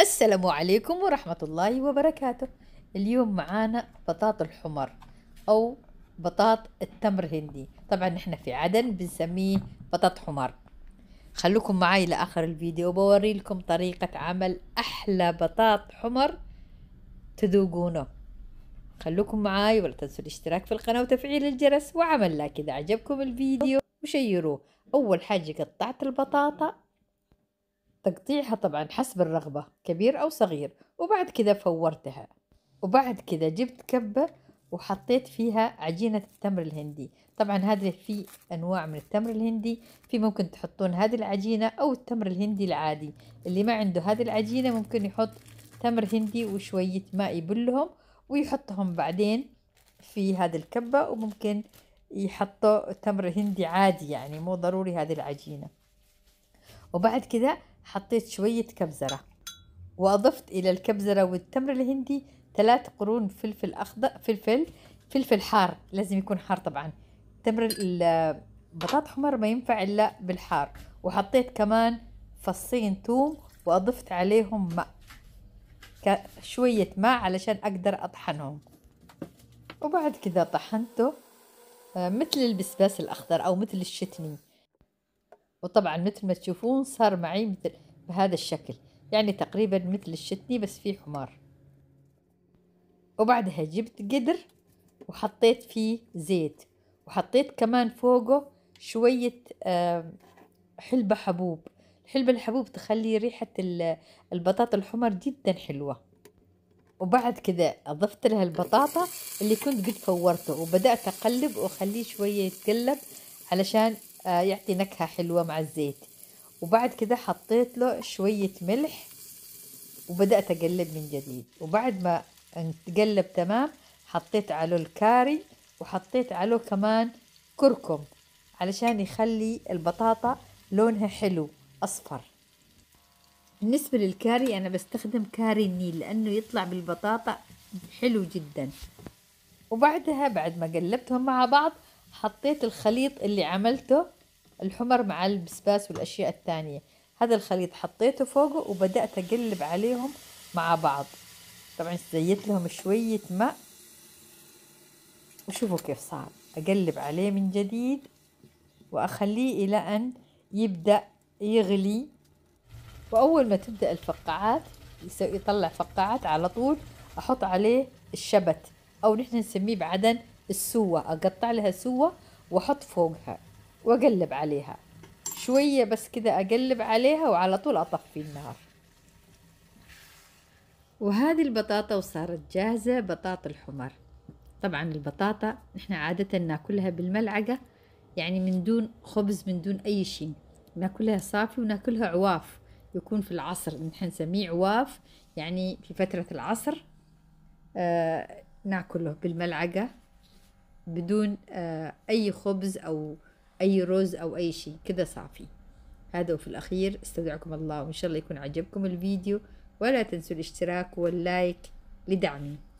السلام عليكم ورحمة الله وبركاته اليوم معانا بطاط الحمر أو بطاط التمر هندي طبعا نحن في عدن بنسميه بطاط حمر خلوكم معاي لآخر الفيديو وبوري لكم طريقة عمل أحلى بطاط حمر تذوقونه خلوكم معاي ولا تنسوا الاشتراك في القناة وتفعيل الجرس وعمل لايك إذا عجبكم الفيديو وشيروه أول حاجة قطعت البطاطا تقطيعها طبعا حسب الرغبة كبير أو صغير وبعد كذا فورتها وبعد كذا جبت كبة وحطيت فيها عجينة التمر الهندي طبعا هذا في أنواع من التمر الهندي في ممكن تحطون هذه العجينة أو التمر الهندي العادي اللي ما عنده هذه العجينة ممكن يحط تمر هندي وشوية ماء يبلهم ويحطهم بعدين في هذه الكبة وممكن يحطوا تمر هندي عادي يعني مو ضروري هذه العجينة وبعد كذا حطيت شوية كبزرة وأضفت إلى الكبزرة والتمر الهندي ثلاث قرون فلفل أخضر فلفل فلفل حار لازم يكون حار طبعا تمر البطاط حمر ما ينفع إلا بالحار وحطيت كمان فصين توم وأضفت عليهم ماء شوية ماء علشان أقدر أطحنهم وبعد كذا طحنته آه، مثل البسباس الأخضر أو مثل الشتني وطبعا مثل ما تشوفون صار معي مثل بهذا الشكل يعني تقريبا مثل الشتني بس فيه حمار وبعدها جبت قدر وحطيت فيه زيت وحطيت كمان فوقه شوية حلبة حبوب حلبة الحبوب تخلي ريحة البطاطا الحمر جدا حلوة وبعد كذا أضفت لها البطاطا اللي كنت قد فورته وبدأت أقلب وأخليه شوية يتقلب علشان آه، يعطي نكهة حلوة مع الزيت وبعد كده حطيت له شوية ملح وبدأت أقلب من جديد وبعد ما تقلب تمام حطيت عليه الكاري وحطيت عليه كمان كركم علشان يخلي البطاطا لونها حلو أصفر بالنسبة للكاري أنا بستخدم كاري النيل لأنه يطلع بالبطاطا حلو جدا وبعدها بعد ما قلبتهم مع بعض حطيت الخليط اللي عملته الحمر مع البسباس والأشياء التانية هذا الخليط حطيته فوقه وبدأت أقلب عليهم مع بعض طبعا زيت لهم شوية ماء وشوفوا كيف صار أقلب عليه من جديد وأخليه إلى أن يبدأ يغلي وأول ما تبدأ الفقاعات يطلع فقاعات على طول أحط عليه الشبت أو نحن نسميه بعدن السوة أقطع لها سوة وأحط فوقها واقلب عليها شوية بس كذا اقلب عليها وعلى طول اطفي النار وهذه البطاطا وصارت جاهزة بطاطا الحمر طبعا البطاطا نحن عادة ناكلها بالملعقة يعني من دون خبز من دون أي شيء ناكلها صافي وناكلها عواف يكون في العصر نحن نسميه عواف يعني في فترة العصر آه ناكله بالملعقة بدون آه أي خبز أو اي رز او اي شيء كذا صافي هذا وفي الاخير استودعكم الله وان شاء الله يكون عجبكم الفيديو ولا تنسوا الاشتراك واللايك لدعمي